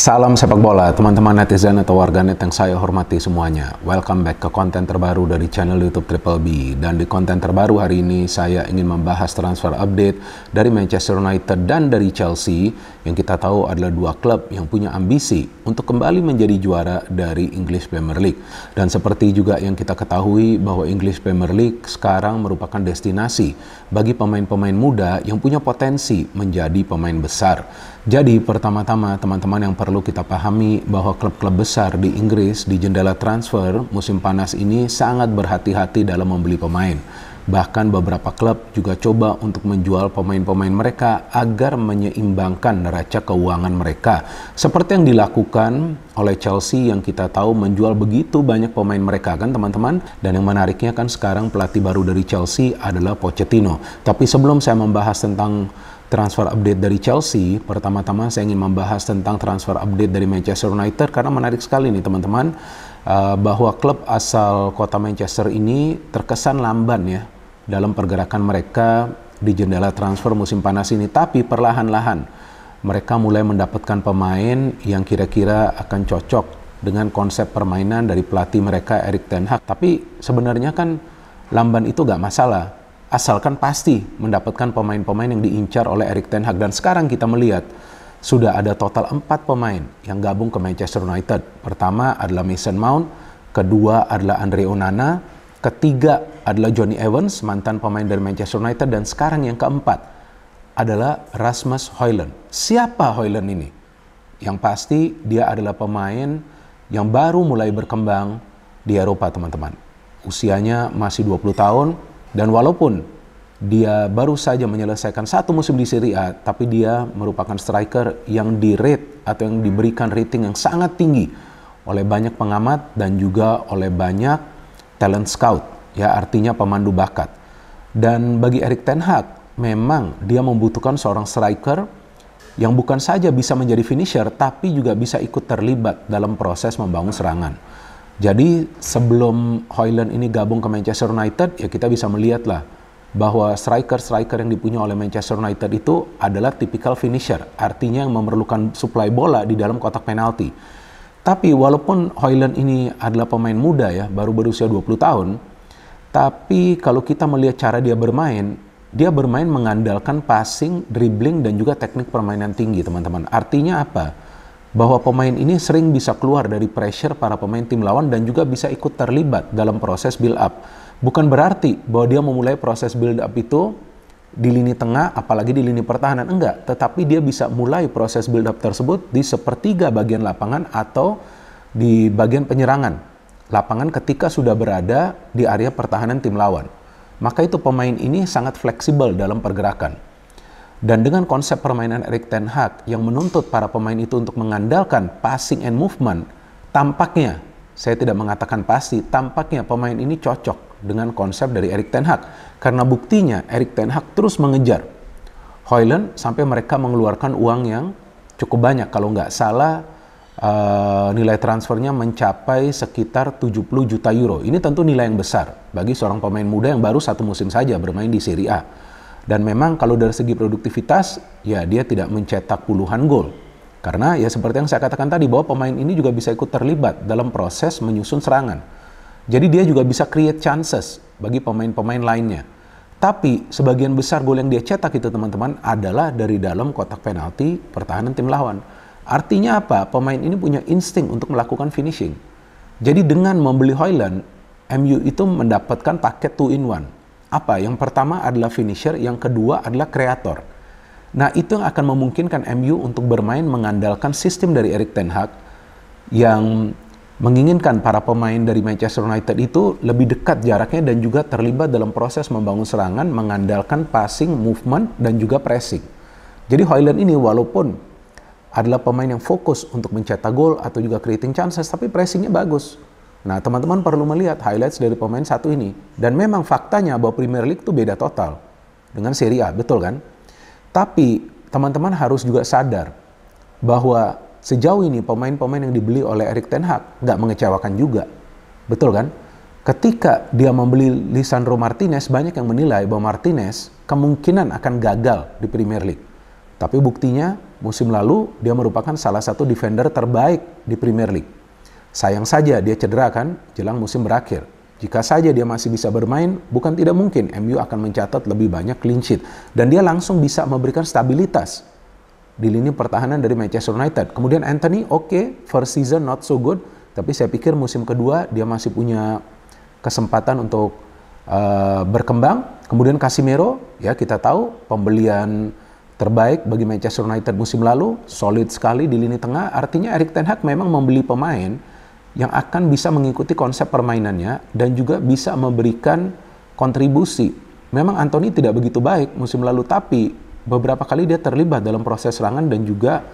Salam sepak bola, teman-teman netizen atau warganet yang saya hormati semuanya. Welcome back ke konten terbaru dari channel YouTube Triple B. Dan di konten terbaru hari ini, saya ingin membahas transfer update dari Manchester United dan dari Chelsea, yang kita tahu adalah dua klub yang punya ambisi untuk kembali menjadi juara dari English Premier League. Dan seperti juga yang kita ketahui bahwa English Premier League sekarang merupakan destinasi bagi pemain-pemain muda yang punya potensi menjadi pemain besar. Jadi pertama-tama teman-teman yang perlu perlu kita pahami bahwa klub-klub besar di Inggris di jendela transfer musim panas ini sangat berhati-hati dalam membeli pemain. Bahkan beberapa klub juga coba untuk menjual pemain-pemain mereka agar menyeimbangkan neraca keuangan mereka. Seperti yang dilakukan oleh Chelsea yang kita tahu menjual begitu banyak pemain mereka kan teman-teman. Dan yang menariknya kan sekarang pelatih baru dari Chelsea adalah Pochettino. Tapi sebelum saya membahas tentang transfer update dari Chelsea, pertama-tama saya ingin membahas tentang transfer update dari Manchester United karena menarik sekali nih teman-teman eh, bahwa klub asal kota Manchester ini terkesan lamban ya dalam pergerakan mereka di jendela transfer musim panas ini, tapi perlahan-lahan mereka mulai mendapatkan pemain yang kira-kira akan cocok dengan konsep permainan dari pelatih mereka Erik Ten Hag. Tapi sebenarnya kan lamban itu gak masalah asalkan pasti mendapatkan pemain-pemain yang diincar oleh Erik Ten Hag dan sekarang kita melihat sudah ada total empat pemain yang gabung ke Manchester United. Pertama adalah Mason Mount, kedua adalah Andre Onana, ketiga adalah Johnny Evans, mantan pemain dari Manchester United, dan sekarang yang keempat adalah Rasmus Højlund. Siapa Højlund ini? Yang pasti dia adalah pemain yang baru mulai berkembang di Eropa, teman-teman. Usianya masih 20 tahun, dan walaupun dia baru saja menyelesaikan satu musim di Serie A, tapi dia merupakan striker yang di-rate atau yang diberikan rating yang sangat tinggi oleh banyak pengamat dan juga oleh banyak talent scout, ya artinya pemandu bakat. Dan bagi Erik Ten Hag, memang dia membutuhkan seorang striker yang bukan saja bisa menjadi finisher, tapi juga bisa ikut terlibat dalam proses membangun serangan. Jadi sebelum Hoyland ini gabung ke Manchester United, ya kita bisa melihat lah bahwa striker-striker yang dipunya oleh Manchester United itu adalah tipikal finisher, artinya yang memerlukan supply bola di dalam kotak penalti. Tapi walaupun Hoyland ini adalah pemain muda ya, baru berusia 20 tahun, tapi kalau kita melihat cara dia bermain, dia bermain mengandalkan passing, dribbling, dan juga teknik permainan tinggi, teman-teman. Artinya apa? bahwa pemain ini sering bisa keluar dari pressure para pemain tim lawan dan juga bisa ikut terlibat dalam proses build up. Bukan berarti bahwa dia memulai proses build up itu di lini tengah apalagi di lini pertahanan enggak, tetapi dia bisa mulai proses build up tersebut di sepertiga bagian lapangan atau di bagian penyerangan lapangan ketika sudah berada di area pertahanan tim lawan. Maka itu pemain ini sangat fleksibel dalam pergerakan. Dan dengan konsep permainan Erik Ten Hag yang menuntut para pemain itu untuk mengandalkan passing and movement, tampaknya, saya tidak mengatakan pasti, tampaknya pemain ini cocok dengan konsep dari Erik Ten Hag. Karena buktinya Erik Ten Hag terus mengejar Hoyland sampai mereka mengeluarkan uang yang cukup banyak. Kalau nggak salah, uh, nilai transfernya mencapai sekitar 70 juta euro. Ini tentu nilai yang besar bagi seorang pemain muda yang baru satu musim saja bermain di Serie A. Dan memang kalau dari segi produktivitas, ya dia tidak mencetak puluhan gol. Karena ya seperti yang saya katakan tadi bahwa pemain ini juga bisa ikut terlibat dalam proses menyusun serangan. Jadi dia juga bisa create chances bagi pemain-pemain lainnya. Tapi sebagian besar gol yang dia cetak itu teman-teman adalah dari dalam kotak penalti pertahanan tim lawan. Artinya apa? Pemain ini punya insting untuk melakukan finishing. Jadi dengan membeli Hoyland, MU itu mendapatkan paket 2 in 1 apa? Yang pertama adalah finisher, yang kedua adalah kreator. Nah, itu yang akan memungkinkan MU untuk bermain mengandalkan sistem dari Erik ten Hag yang menginginkan para pemain dari Manchester United itu lebih dekat jaraknya dan juga terlibat dalam proses membangun serangan mengandalkan passing, movement, dan juga pressing. Jadi Hoyland ini walaupun adalah pemain yang fokus untuk mencetak gol atau juga creating chances, tapi pressingnya bagus. Nah, teman-teman perlu melihat highlights dari pemain satu ini. Dan memang faktanya bahwa Premier League itu beda total dengan Serie A, betul kan? Tapi teman-teman harus juga sadar bahwa sejauh ini pemain-pemain yang dibeli oleh Erik Ten Hag nggak mengecewakan juga. Betul kan? Ketika dia membeli Lisandro Martinez, banyak yang menilai bahwa Martinez kemungkinan akan gagal di Premier League. Tapi buktinya musim lalu dia merupakan salah satu defender terbaik di Premier League Sayang saja dia cedera kan jelang musim berakhir. Jika saja dia masih bisa bermain, bukan tidak mungkin MU akan mencatat lebih banyak clean sheet. Dan dia langsung bisa memberikan stabilitas di lini pertahanan dari Manchester United. Kemudian Anthony, oke, okay, first season not so good. Tapi saya pikir musim kedua dia masih punya kesempatan untuk uh, berkembang. Kemudian Casimiro, ya kita tahu pembelian terbaik bagi Manchester United musim lalu, solid sekali di lini tengah. Artinya Erik Ten Hag memang membeli pemain yang akan bisa mengikuti konsep permainannya dan juga bisa memberikan kontribusi. Memang Anthony tidak begitu baik musim lalu, tapi beberapa kali dia terlibat dalam proses serangan dan juga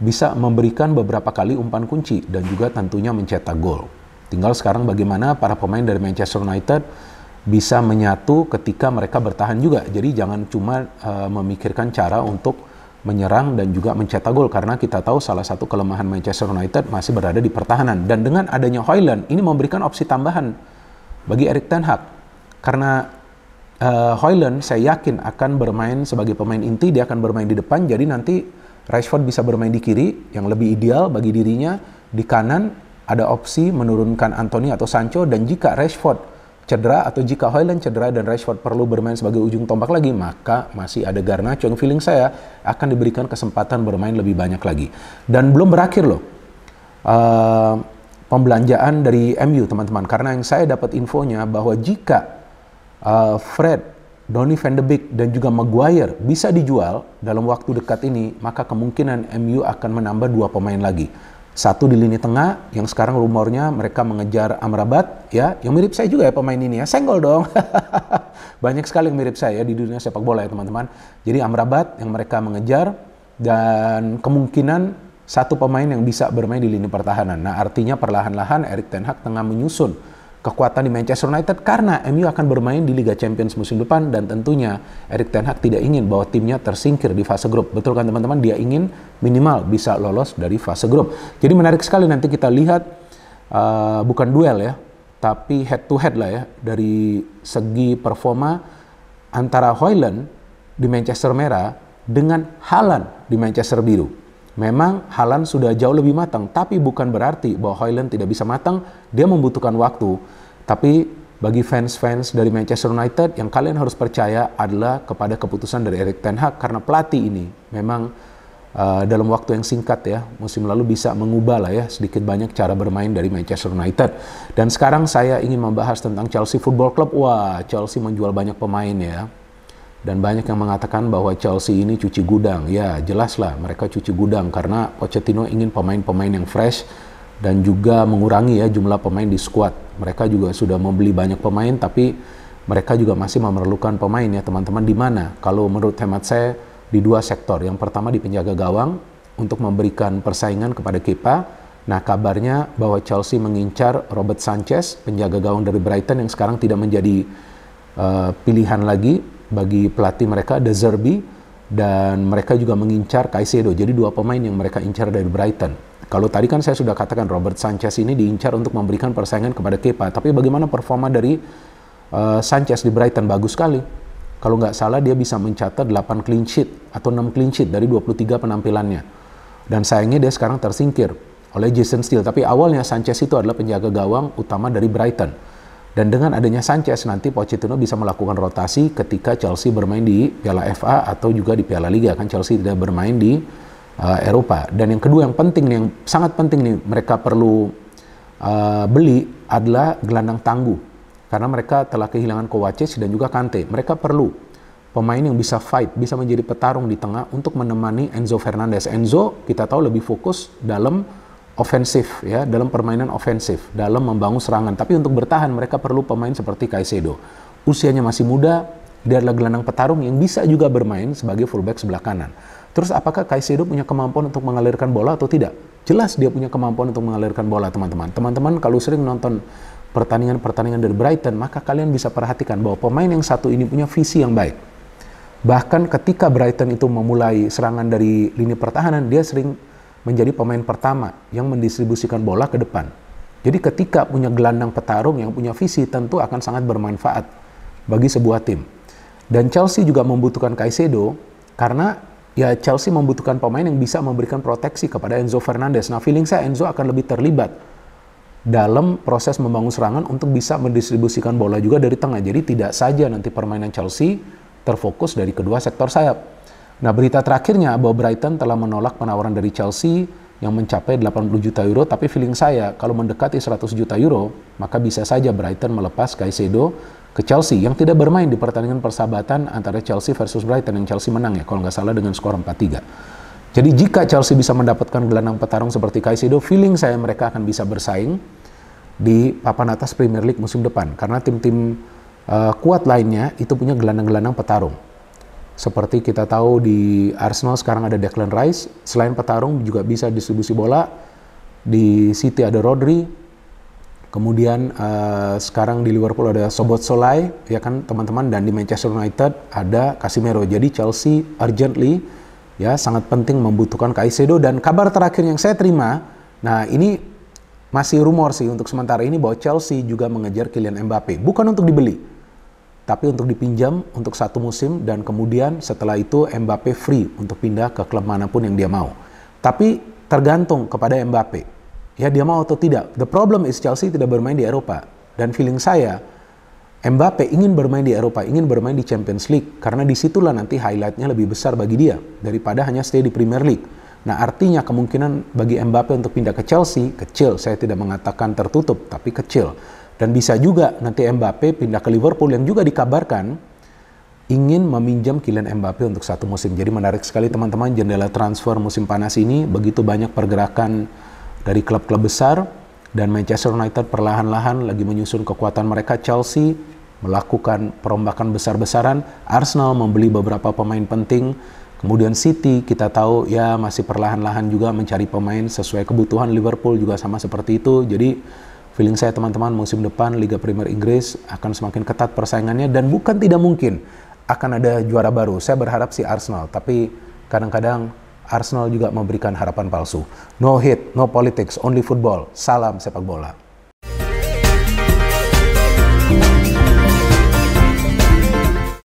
bisa memberikan beberapa kali umpan kunci dan juga tentunya mencetak gol. Tinggal sekarang bagaimana para pemain dari Manchester United bisa menyatu ketika mereka bertahan juga. Jadi jangan cuma uh, memikirkan cara untuk menyerang dan juga mencetak gol karena kita tahu salah satu kelemahan Manchester United masih berada di pertahanan dan dengan adanya Hoyland ini memberikan opsi tambahan bagi Erik ten Hag karena uh, Hoyland saya yakin akan bermain sebagai pemain inti dia akan bermain di depan jadi nanti Rashford bisa bermain di kiri yang lebih ideal bagi dirinya di kanan ada opsi menurunkan Anthony atau Sancho dan jika Rashford cedera atau jika Hoyland cedera dan Rashford perlu bermain sebagai ujung tombak lagi, maka masih ada Garnacho yang feeling saya akan diberikan kesempatan bermain lebih banyak lagi. Dan belum berakhir loh. Uh, pembelanjaan dari MU teman-teman karena yang saya dapat infonya bahwa jika uh, Fred, Donny van de Beek dan juga Maguire bisa dijual dalam waktu dekat ini maka kemungkinan MU akan menambah dua pemain lagi satu di lini tengah yang sekarang rumornya mereka mengejar Amrabat ya yang mirip saya juga ya pemain ini ya senggol dong banyak sekali yang mirip saya ya, di dunia sepak bola ya teman-teman jadi Amrabat yang mereka mengejar dan kemungkinan satu pemain yang bisa bermain di lini pertahanan nah artinya perlahan-lahan Erik Ten Hag tengah menyusun kekuatan di Manchester United karena MU akan bermain di Liga Champions musim depan dan tentunya Erik Ten Hag tidak ingin bahwa timnya tersingkir di fase grup. Betul kan teman-teman? Dia ingin minimal bisa lolos dari fase grup. Jadi menarik sekali nanti kita lihat uh, bukan duel ya, tapi head to head lah ya dari segi performa antara Hoyland di Manchester Merah dengan Haaland di Manchester Biru. Memang Halan sudah jauh lebih matang, tapi bukan berarti bahwa Haaland tidak bisa matang, dia membutuhkan waktu. Tapi bagi fans-fans dari Manchester United yang kalian harus percaya adalah kepada keputusan dari Erik Ten Hag karena pelatih ini memang uh, dalam waktu yang singkat ya musim lalu bisa mengubah lah ya sedikit banyak cara bermain dari Manchester United. Dan sekarang saya ingin membahas tentang Chelsea Football Club. Wah, Chelsea menjual banyak pemain ya. Dan banyak yang mengatakan bahwa Chelsea ini cuci gudang. Ya, jelaslah mereka cuci gudang karena Pochettino ingin pemain-pemain yang fresh dan juga mengurangi ya jumlah pemain di squad. Mereka juga sudah membeli banyak pemain tapi mereka juga masih memerlukan pemain ya teman-teman di mana? Kalau menurut hemat saya di dua sektor. Yang pertama di penjaga gawang untuk memberikan persaingan kepada Kepa. Nah, kabarnya bahwa Chelsea mengincar Robert Sanchez, penjaga gawang dari Brighton yang sekarang tidak menjadi uh, pilihan lagi bagi pelatih mereka ada Zerbi dan mereka juga mengincar Kaisedo. Jadi dua pemain yang mereka incar dari Brighton. Kalau tadi kan saya sudah katakan Robert Sanchez ini diincar untuk memberikan persaingan kepada Kepa. Tapi bagaimana performa dari uh, Sanchez di Brighton bagus sekali. Kalau nggak salah dia bisa mencatat 8 clean sheet atau 6 clean sheet dari 23 penampilannya. Dan sayangnya dia sekarang tersingkir oleh Jason Steele. Tapi awalnya Sanchez itu adalah penjaga gawang utama dari Brighton dan dengan adanya Sanchez nanti Pochettino bisa melakukan rotasi ketika Chelsea bermain di Piala FA atau juga di Piala Liga kan Chelsea tidak bermain di uh, Eropa. Dan yang kedua yang penting nih, yang sangat penting nih mereka perlu uh, beli adalah gelandang tangguh karena mereka telah kehilangan Kovacic dan juga Kante. Mereka perlu pemain yang bisa fight, bisa menjadi petarung di tengah untuk menemani Enzo Fernandez. Enzo kita tahu lebih fokus dalam ofensif ya dalam permainan ofensif dalam membangun serangan tapi untuk bertahan mereka perlu pemain seperti Kaisedo usianya masih muda dia adalah gelandang petarung yang bisa juga bermain sebagai fullback sebelah kanan terus apakah Kaisedo punya kemampuan untuk mengalirkan bola atau tidak jelas dia punya kemampuan untuk mengalirkan bola teman-teman teman-teman kalau sering nonton pertandingan-pertandingan dari Brighton maka kalian bisa perhatikan bahwa pemain yang satu ini punya visi yang baik bahkan ketika Brighton itu memulai serangan dari lini pertahanan dia sering menjadi pemain pertama yang mendistribusikan bola ke depan. Jadi ketika punya gelandang petarung yang punya visi tentu akan sangat bermanfaat bagi sebuah tim. Dan Chelsea juga membutuhkan Caicedo karena ya Chelsea membutuhkan pemain yang bisa memberikan proteksi kepada Enzo Fernandez. Nah, feeling saya Enzo akan lebih terlibat dalam proses membangun serangan untuk bisa mendistribusikan bola juga dari tengah. Jadi tidak saja nanti permainan Chelsea terfokus dari kedua sektor sayap. Nah, berita terakhirnya bahwa Brighton telah menolak penawaran dari Chelsea yang mencapai 80 juta euro, tapi feeling saya kalau mendekati 100 juta euro, maka bisa saja Brighton melepas Caicedo ke Chelsea yang tidak bermain di pertandingan persahabatan antara Chelsea versus Brighton yang Chelsea menang ya kalau nggak salah dengan skor 4-3. Jadi jika Chelsea bisa mendapatkan gelandang petarung seperti Caicedo, feeling saya mereka akan bisa bersaing di papan atas Premier League musim depan karena tim-tim uh, kuat lainnya itu punya gelandang-gelandang petarung. Seperti kita tahu di Arsenal sekarang ada Declan Rice, selain petarung juga bisa distribusi bola. Di City ada Rodri, kemudian uh, sekarang di Liverpool ada Sobot Solai, ya kan teman-teman, dan di Manchester United ada Casemiro. Jadi Chelsea urgently ya sangat penting membutuhkan Caicedo dan kabar terakhir yang saya terima, nah ini masih rumor sih untuk sementara ini bahwa Chelsea juga mengejar Kylian Mbappe, bukan untuk dibeli, tapi untuk dipinjam untuk satu musim dan kemudian setelah itu Mbappe free untuk pindah ke klub manapun yang dia mau. Tapi tergantung kepada Mbappe. Ya dia mau atau tidak. The problem is Chelsea tidak bermain di Eropa dan feeling saya Mbappe ingin bermain di Eropa, ingin bermain di Champions League karena disitulah nanti highlightnya lebih besar bagi dia daripada hanya stay di Premier League. Nah artinya kemungkinan bagi Mbappe untuk pindah ke Chelsea kecil. Saya tidak mengatakan tertutup, tapi kecil. Dan bisa juga nanti Mbappe pindah ke Liverpool yang juga dikabarkan ingin meminjam Kylian Mbappe untuk satu musim. Jadi menarik sekali teman-teman jendela transfer musim panas ini begitu banyak pergerakan dari klub-klub besar dan Manchester United perlahan-lahan lagi menyusun kekuatan mereka. Chelsea melakukan perombakan besar-besaran, Arsenal membeli beberapa pemain penting, kemudian City kita tahu ya masih perlahan-lahan juga mencari pemain sesuai kebutuhan Liverpool juga sama seperti itu. Jadi Feeling saya teman-teman musim depan Liga Primer Inggris akan semakin ketat persaingannya dan bukan tidak mungkin akan ada juara baru. Saya berharap si Arsenal, tapi kadang-kadang Arsenal juga memberikan harapan palsu. No hit, no politics, only football. Salam sepak bola.